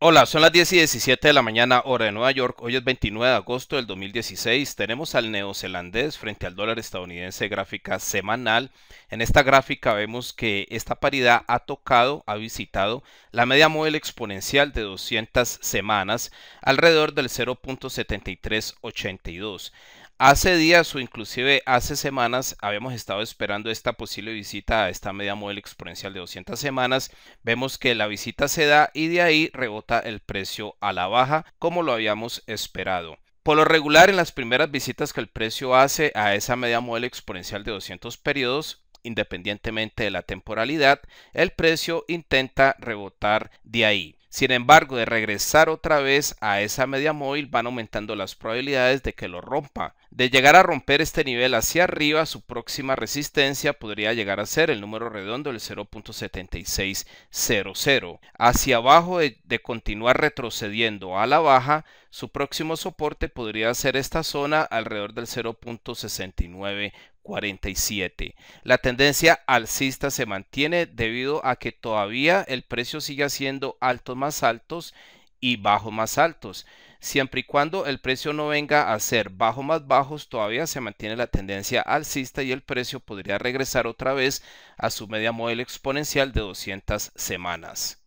Hola, son las 10 y 17 de la mañana, hora de Nueva York. Hoy es 29 de agosto del 2016. Tenemos al neozelandés frente al dólar estadounidense, gráfica semanal. En esta gráfica vemos que esta paridad ha tocado, ha visitado la media móvil exponencial de 200 semanas, alrededor del 0.7382. Hace días o inclusive hace semanas habíamos estado esperando esta posible visita a esta media móvil exponencial de 200 semanas. Vemos que la visita se da y de ahí rebota el precio a la baja como lo habíamos esperado. Por lo regular en las primeras visitas que el precio hace a esa media móvil exponencial de 200 periodos, independientemente de la temporalidad, el precio intenta rebotar de ahí. Sin embargo, de regresar otra vez a esa media móvil van aumentando las probabilidades de que lo rompa. De llegar a romper este nivel hacia arriba, su próxima resistencia podría llegar a ser el número redondo del 0.7600. Hacia abajo de, de, continuar retrocediendo a la baja, su próximo soporte podría ser esta zona alrededor del 0.69 47. La tendencia alcista se mantiene debido a que todavía el precio sigue haciendo altos más altos y bajos más altos. Siempre y cuando el precio no venga a ser bajo más bajos, todavía se mantiene la tendencia alcista y el precio podría regresar otra vez a su media modelo exponencial de 200 semanas.